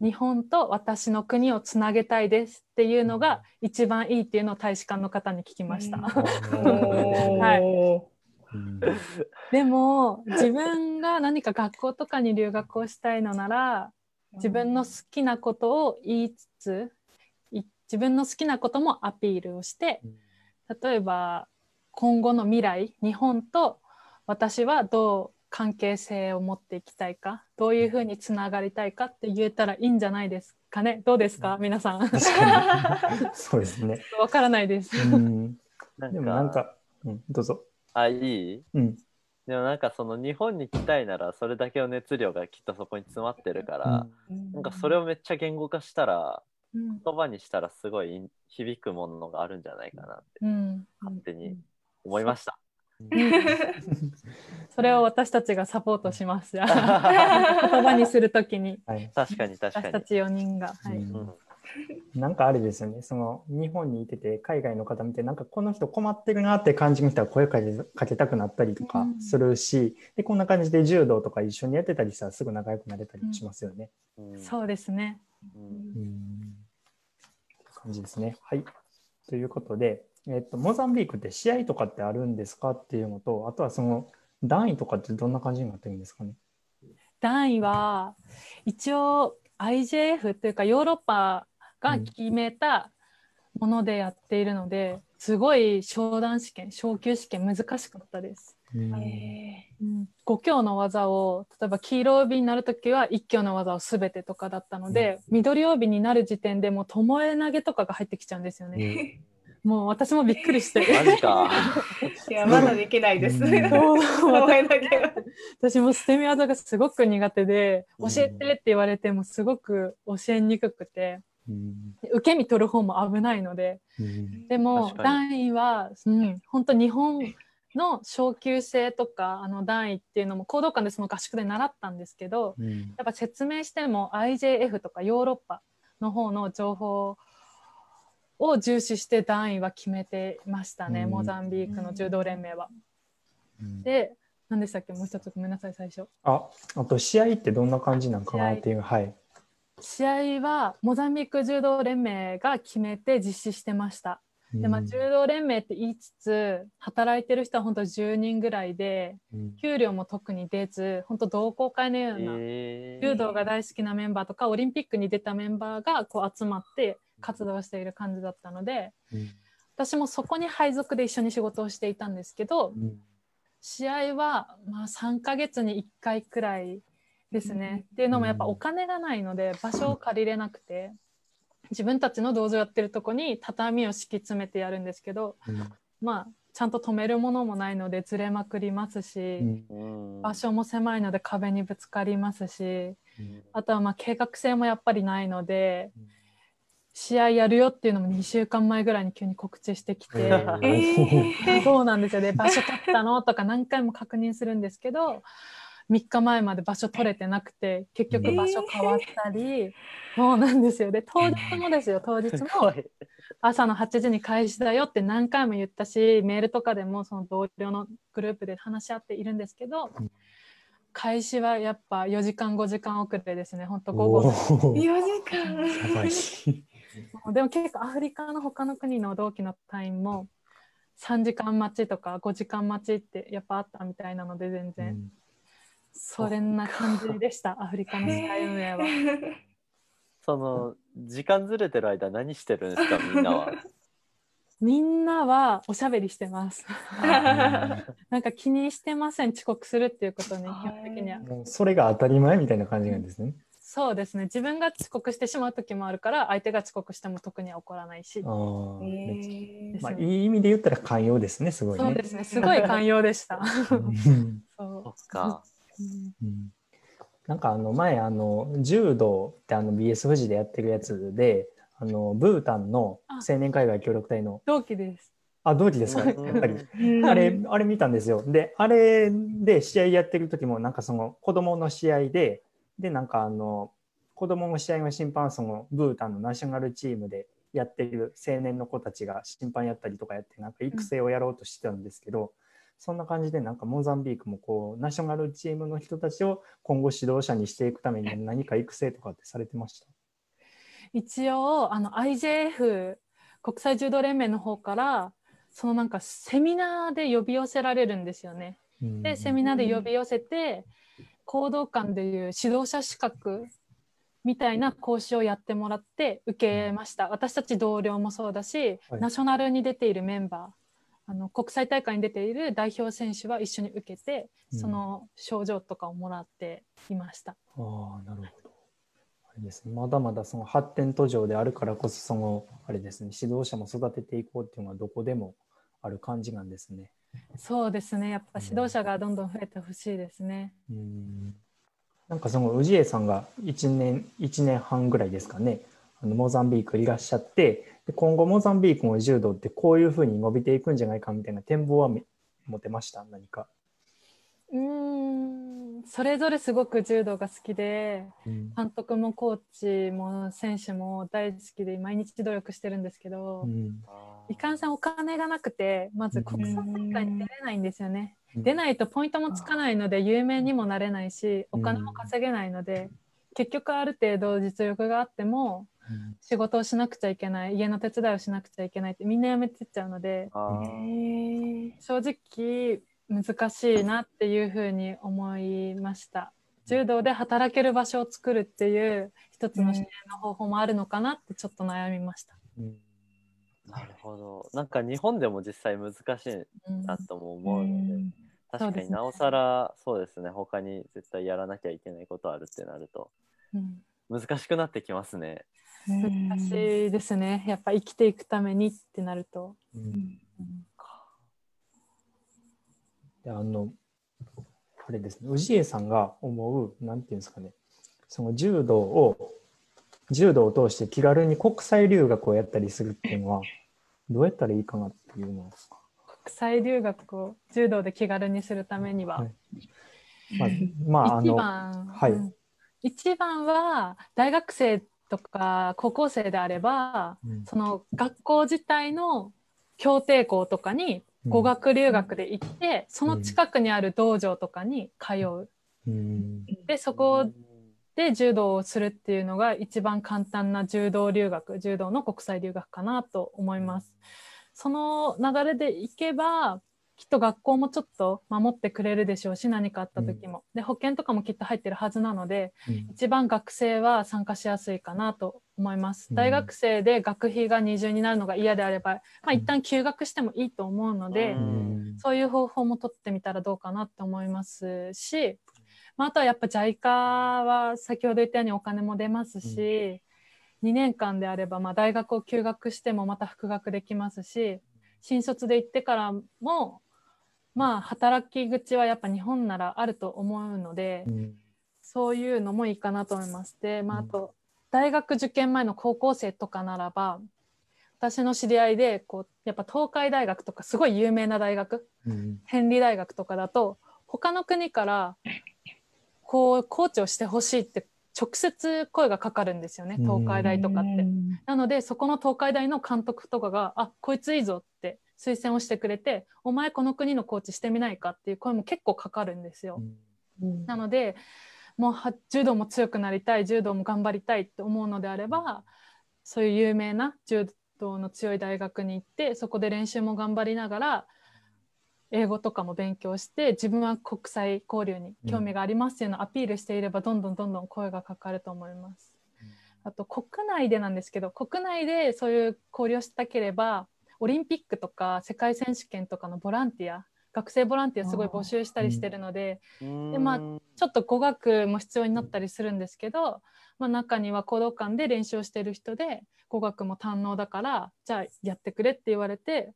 うん、日本と私の国をつなげたいですっていうのが一番いいっていうのを大使館の方に聞きました。うん、はいでも自分が何か学校とかに留学をしたいのなら自分の好きなことを言いつつ自分の好きなこともアピールをして例えば今後の未来日本と私はどう関係性を持っていきたいかどういうふうにつながりたいかって言えたらいいんじゃないですかねどうですか、うん、皆さん。そうですね。わからないです。でもなんか、うん、どうぞ。あいい、うん、でもなんかその日本に来たいならそれだけの熱量がきっとそこに詰まってるから、うん、なんかそれをめっちゃ言語化したら、うん、言葉にしたらすごい響くものがあるんじゃないかなって、うん、勝手に思いました。それを私たちがサポートします。言葉にするときに、はい、確かに確かに。私たち4人が。はい、うんなんかあれですよね、その日本にいてて、海外の方見て、なんかこの人困ってるなって感じの人は声かけかけたくなったりとかするし、うん、で、こんな感じで柔道とか一緒にやってたりしたら、すぐ仲良くなれたりしますよね。うんうん、そうですね。うん、感じですね。はい。ということで、えっと、モザンビークって試合とかってあるんですかっていうのと、あとはその段位とかってどんな感じになってるんですかね。段位は一応 IJF というかヨーロッパが決めたものでやっているので、うん、すごい商談試験昇級試験難しかったです。う5強の技を例えば黄色帯になる時は1強の技を全てとかだったので、うん、緑帯になる時点でもう巴投げとかが入ってきちゃうんですよね。もう私もびっくりして。マジか。いや、まだできないです。私も捨て身技がすごく苦手で、教えてって言われてもすごく教えにくくて、うん、受け身取る方も危ないので、うん、でも段位は、うん、本当日本の昇級生とかあの段位っていうのも行動館でその合宿で習ったんですけど、うん、やっぱ説明しても IJF とかヨーロッパの方の情報を重視して段位は決めてましたね、モザンビークの柔道連盟は。で何でしたっけもう一つごめんなさい最初。ああと試合ってどんな感じなんかなっていうはい。試合はモザンビーク柔道連盟が決めて実施してました。でまあ、柔道連盟って言いつつ働いてる人は本当10人ぐらいで、給料も特に出ず本当同好会のような、柔道が大好きなメンバーとかオリンピックに出たメンバーがこう集まって活動している感じだったので、うん、私もそこに配属で一緒に仕事をしていたんですけど、うん、試合はまあ3ヶ月に1回くらいですね、うん、っていうのもやっぱお金がないので場所を借りれなくて自分たちの道場やってるとこに畳を敷き詰めてやるんですけど、まあちゃんと止めるものもないのでずれまくりますし、場所も狭いので壁にぶつかりますし、あとはま計画性もやっぱりないので、試合やるよっていうのも2週間前ぐらいに急に告知してきて、えー、そうなんですよね場所取ったのとか何回も確認するんですけど3日前まで場所取れてなくて結局場所変わったり、えー、そうなんですよで当日もですよ当日も 朝の8時に開始だよって何回も言ったしメールとかでもその同僚のグループで話し合っているんですけど。開始はやっぱ4時間5時間遅れですね、本当午後。4時間。でも結構アフリカの他の国の同期の隊員も3時間待ちとか5時間待ちってやっぱあったみたいなので全然、うん、それな感じでしたアフリカのスカイ運営は。その時間ずれてる間何してるんですかみんなは。みんなはおしゃべりしてます。なんか気にしてません遅刻するっていうことに基本的には。それが当たり前みたいな感じなんですね。そうですね自分が遅刻してしまう時もあるから相手が遅刻しても特に怒らないし、ね、まあ、いい意味で言ったら寛容ですねすごい、ね、そうですねすごい寛容でした そうか、うんなんかあの前あの柔道ってあの BS 富士でやってるやつであのブータンの青年海外協力隊の同期です。あ同期ですか、ね、やっぱりあれあれ見たんですよであれで試合やってる時もなんかその子供の試合でで、なんかあの、子供も試合の審判そもブータンのナショナルチームでやってる青年の子たちが審判やったりとかやってなんか育成をやろうとしてたんですけど、うん、そんな感じでなんかモザンビークもこうナショナルチームの人たちを今後指導者にしていくために何か育成とかってされてました一応あの IJF 国際柔道連盟の方からそのなんかセミナーで呼び寄せられるんですよね。でセミナーで呼び寄せて、行動官でいう指導者資格みたいな講師をやってもらって受けました私たち同僚もそうだし、はい、ナショナルに出ているメンバーあの国際大会に出ている代表選手は一緒に受けて、その症状とかをもらっていました。あなるほどあれですね、まだまだその発展途上であるからこそそのあれですね指導者も育てていこうっていうのはどこでもある感じなんですね。そうですねやっぱ指導者がどんどん増えてほしいですね。うんなんかその氏家さんが1年 ,1 年半ぐらいですかねあのモザンビークいらっしゃってで今後モザンビークの柔道ってこういうふうに伸びていくんじゃないかみたいな展望は持てました何かうんそれぞれすごく柔道が好きで、うん、監督もコーチも選手も大好きで毎日努力してるんですけど、うん、いかんせんお金がなくてまず国際大会に出れないんですよね、出ないとポイントもつかないので有名にもなれないしお金も稼げないので、結局ある程度実力があっても仕事をしなくちゃいけない家の手伝いをしなくちゃいけないってみんな辞めてっちゃうので正直難しいなっていうふうに思いました柔道で働ける場所を作るっていう一つの支援の方法もあるのかなってちょっと悩みました。うんなるほど。なんか日本でも実際難しいなとも思うので、うん、確かになおさらそうですね、他に絶対やらなきゃいけないことあるってなると、難しくなってきますね。うん、難しいですね。やっぱ生きていくためにってなると。うん、あの、あれですね、氏家さんが思う、なんていうんですかね、その柔道を柔道を通して気軽に国際留学をやったりするっていうのはどうやったらいいかなっていうのですか国際留学を柔道で気軽にするためには、はい、まあ、まあ、一番はい、一番は大学生とか高校生であれば、うん、その学校自体の協定校とかに語学留学で行って、うん、その近くにある道場とかに通う、うん、でそこで柔道をするっていうのが一番簡単な柔道留学柔道の国際留学かなと思います。その流れでいけばきっと学校もちょっと守ってくれるでしょうし何かあった時も、うん、で保険とかもきっと入ってるはずなので、うん、一番学生は参加しやすいかなと思います、大学生で学費が二重になるのが嫌であれば、まあ、一旦休学してもいいと思うので、そういう方法も取ってみたらどうかなと思いますしまあ、あとはやっぱ JICA は先ほど言ったようにお金も出ますし、うん、2年間であれば、まあ、大学を休学してもまた復学できますし新卒で行ってからも、まあ、働き口はやっぱ日本ならあると思うので、うん、そういうのもいいかなと思います。で、まあ、あと大学受験前の高校生とかならば私の知り合いでこうやっぱ東海大学とかすごい有名な大学、うん、ヘンリー大学とかだと他の国からこうコーチをしてほしいって直接声がかかるんですよね東海大とかって。なのでそこの東海大の監督とかが「あこいついいぞ」って推薦をしてくれて「お前この国のコーチしてみないか」っていう声も結構かかるんですよ。なのでもう柔道も強くなりたい柔道も頑張りたいって思うのであればそういう有名な柔道の強い大学に行ってそこで練習も頑張りながら英語とかも勉強して自分は国際交流に興味がありますというのをアピールしていればどんどんどんどん声がかかると思います。あと国内でなんですけど国内でそういう交流をしたければオリンピックとか世界選手権とかのボランティア学生ボランティアすごい募集したりしてるのでうん、でまあ、ちょっと語学も必要になったりするんですけど、まあ、中には行動館で練習をしてる人で語学も堪能だからじゃあやってくれって言われて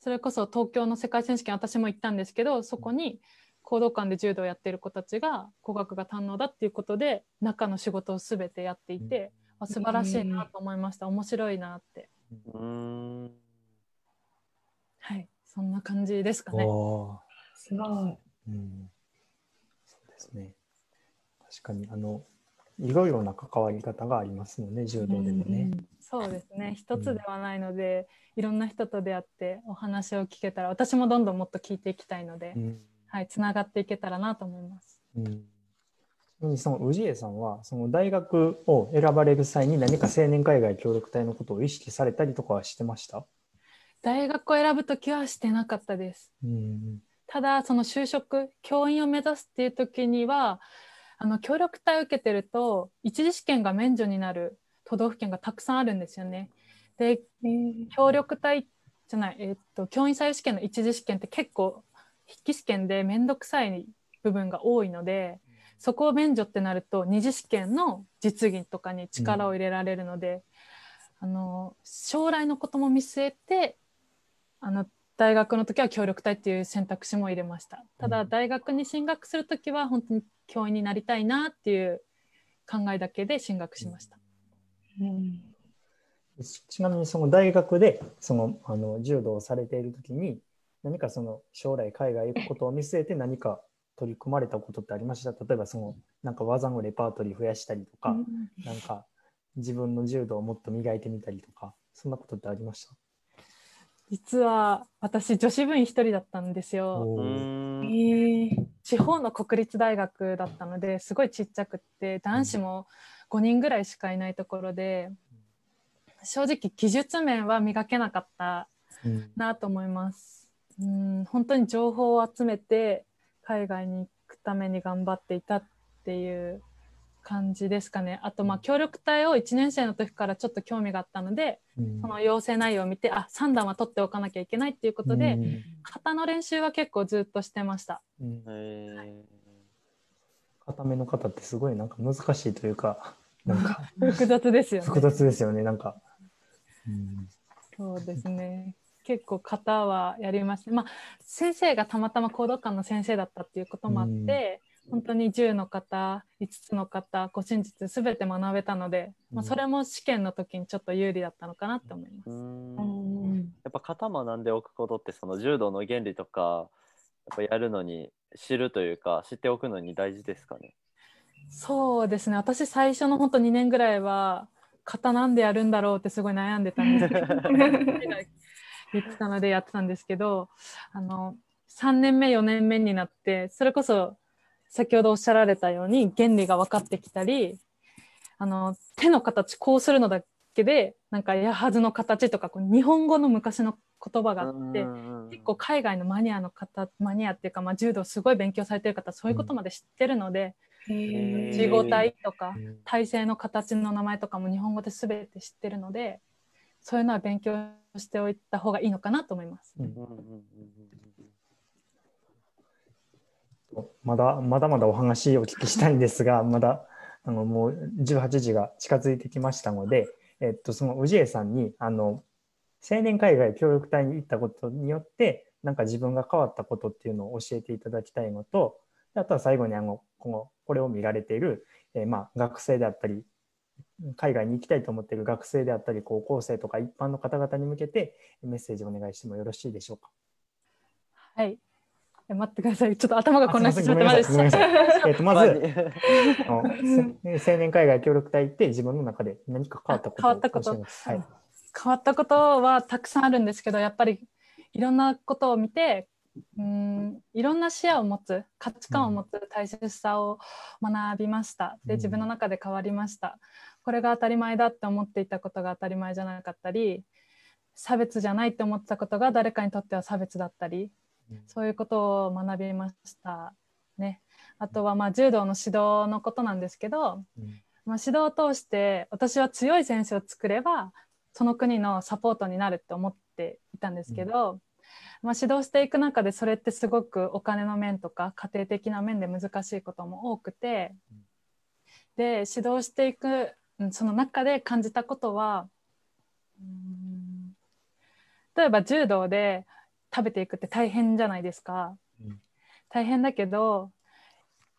それこそ東京の世界選手権私も行ったんですけどそこに行道館で柔道やってる子たちが語学が堪能だっていうことで中の仕事を全てやっていて、うん、素晴らしいなと思いました、面白いなって。はいそんな感じですかね。すごい、うん、そうですね確かにあのいろいろな関わり方がありますもんね柔道でもね。うんそうですね一つではないので、いろんな人と出会ってお話を聞けたら私もどんどんもっと聞いていきたいので、うん、はい、つながっていけたらなと思います。うんその氏家さんはその大学を選ばれる際に何か青年海外協力隊のことを意識されたりとかはしてました大学を選ぶ時はしてなかったです。うんただその就職教員を目指すっていう時にはあの協力隊を受けてると一次試験が免除になる都道府県がたくさんあるんですよね。で協力隊じゃない、えー、っと教員採用試験の一次試験って結構筆記試験で面倒くさい部分が多いのでそこを免除ってなると二次試験の実技とかに力を入れられるので、うん、あの将来のことも見据えてあの大学の時は協力隊っていう選択肢も入れましたただ大学に進学する時は本当に教員になりたいなっていう考えだけで進学しました、うん、ちなみにその大学でそのあの柔道をされている時に何かその将来海外行くことを見据えて何か取り組まれたことってありました例えばそのなんか技のレパートリー増やしたりとか、うん、なんか自分の柔道をもっと磨いてみたりとかそんなことってありました実は私女子部員一人だったんですよ、えー、地方の国立大学だったのですごいちっちゃくって男子も、うん5人ぐらいしかいないところで正直技術面は磨けなかったなと思います。うん、うん本当に情報を集めて海外に行くために頑張っていたっていう感じですかね。あとまあ協力隊を1年生の時からちょっと興味があったので、うん、その要請内容を見てあ3段は取っておかなきゃいけないっていうことで、うん、型の練習は結構ずっとしてました。うん、はい、の型ってすごいなんか難しいというかなんか 複雑ですよね。複雑ですよね、なんか。うん、そうですね。結構型はやりました。まあ、先生がたまたま行動官の先生だったっていうこともあって、うん、本当に10の方、5つの方、ご真実すべて学べたので、まあ、それも試験の時にちょっと有利だったのかなって思います。やっぱ型学んでおくことってその柔道の原理とかやっぱやるのに知るというか知っておくのに大事ですかね。そうですね私最初の本当2年ぐらいは型なんでやるんだろうってすごい悩んでたんですけど言っ てたのでやってたんですけどあの3年目4年目になってそれこそ先ほどおっしゃられたように原理が分かってきたりあの手の形こうするのだけでなんか矢はずの形とかこう日本語の昔の言葉があって結構海外のマニアの方マニアっていうか、まあ、柔道すごい勉強されてる方そういうことまで知ってるので、事語体とか体制の形の名前とかも日本語で全て知ってるのでそういうのは勉強しておいた方がいいのかなと思います。まだまだまだお話お聞きしたいんですがまだあのもう18時が近づいてきましたので、えっと、その氏家さんにあの青年海外協力隊に行ったことによってなんか自分が変わったことっていうのを教えていただきたいのとあとは最後にあのこのこれを見られている、えー、まあ、学生であったり海外に行きたいと思っている学生であったり高校生とか一般の方々に向けてメッセージをお願いしてもよろしいでしょうか。はい待ってください。ちょっと頭が混乱してしまってました。えっ、と、まず青年海外協力隊って自分の中で何か変わったこと変わったこと、はい、変わったことはたくさんあるんですけど、やっぱりいろんなことを見てうんいろんな視野を持つ価値観を持つ大切さを学びましたで自分の中で変わりましたこれが当たり前だって思っていたことが当たり前じゃなかったり差別じゃないって思ってたことが誰かにとっては差別だったりそういうことを学びましたねあとはまあ柔道の指導のことなんですけど、まあ、指導を通して私は強い選手を作ればその国のサポートになるって思っていたんですけど、まあ、指導していく中でそれってすごくお金の面とか家庭的な面で難しいことも多くてで指導していくその中で感じたことは例えば柔道で食べていくって大変じゃないですか。大変だけど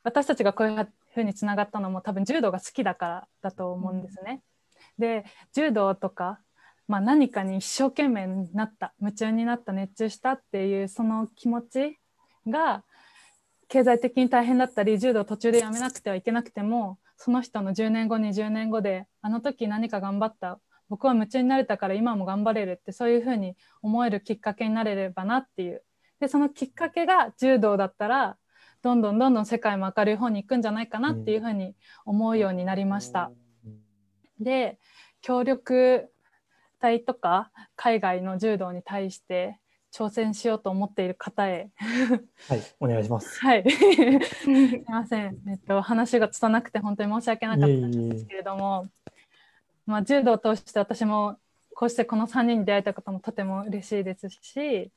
私たちがこういうふうにつながったのも多分柔道が好きだからだと思うんですね。うん、で柔道とかまあ、何かに一生懸命になった夢中になった熱中したっていうその気持ちが経済的に大変だったり柔道途中でやめなくてはいけなくてもその人の10年後20年後であの時何か頑張った僕は夢中になれたから今も頑張れるってそういうふうに思えるきっかけになれればなっていうでそのきっかけが柔道だったらどんどんどんどん世界も明るい方に行くんじゃないかなっていうふうに思うようになりました。で協力体とか海外の柔道に対して挑戦しようと思っている方へはいお願いします はい すみませんえっと話が拙くて本当に申し訳なかったんですけれどもまあ、柔道を通して私もこうしてこの3人に出会えたこともとても嬉しいですし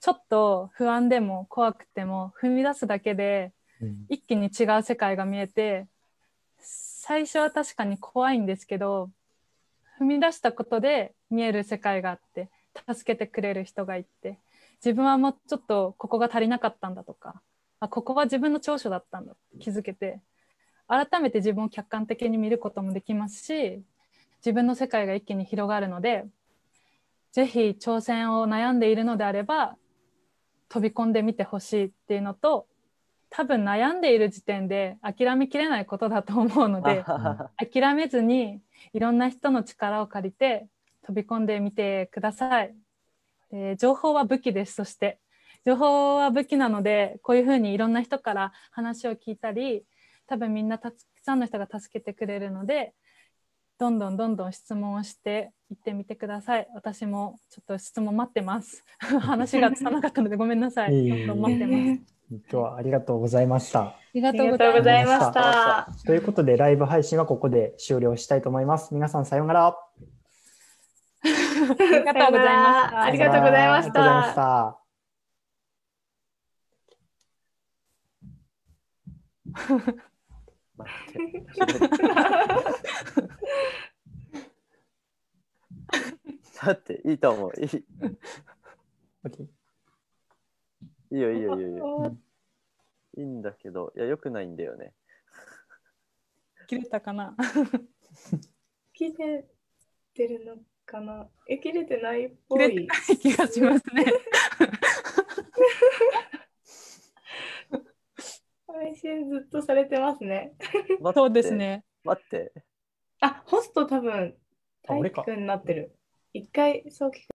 ちょっと不安でも怖くても踏み出すだけで一気に違う世界が見えて、最初は確かに怖いんですけど踏み出したことで見える世界があって助けてくれる人がいて自分はもうちょっとここが足りなかったんだとかあここは自分の長所だったんだって気づけて改めて自分を客観的に見ることもできますし自分の世界が一気に広がるので是非挑戦を悩んでいるのであれば飛び込んでみてほしいっていうのと多分悩んでいる時点で諦めきれないことだと思うので諦めずにいろんな人の力を借りて飛び込んでみてください。えー、情報は武器です。そして情報は武器なのでこういうふうにいろんな人から話を聞いたり多分みんなたくさんの人が助けてくれるのでどんどんどんどん質問をして行ってみてください。私もちょっと質問待ってます。話がつかなかったのでごめんなさい。どんどん待ってます。今日はありがとうございました。ありがとうございました。ということで、ライブ配信はここで終了したいと思います。皆さん、さようなら。ありがとうございました。ありがとうございました。待って。ていいと思う。いい。いいよいいよいいよ。いいんだけど、いや、よくないんだよね。切れたかな 切れてるのかなえ、切れてないっぽい。切れてない気がしますね。配信ずっとされてますね。そうですね。待って。あ、ホスト多分、大輝くになってる。一回、そう聞く。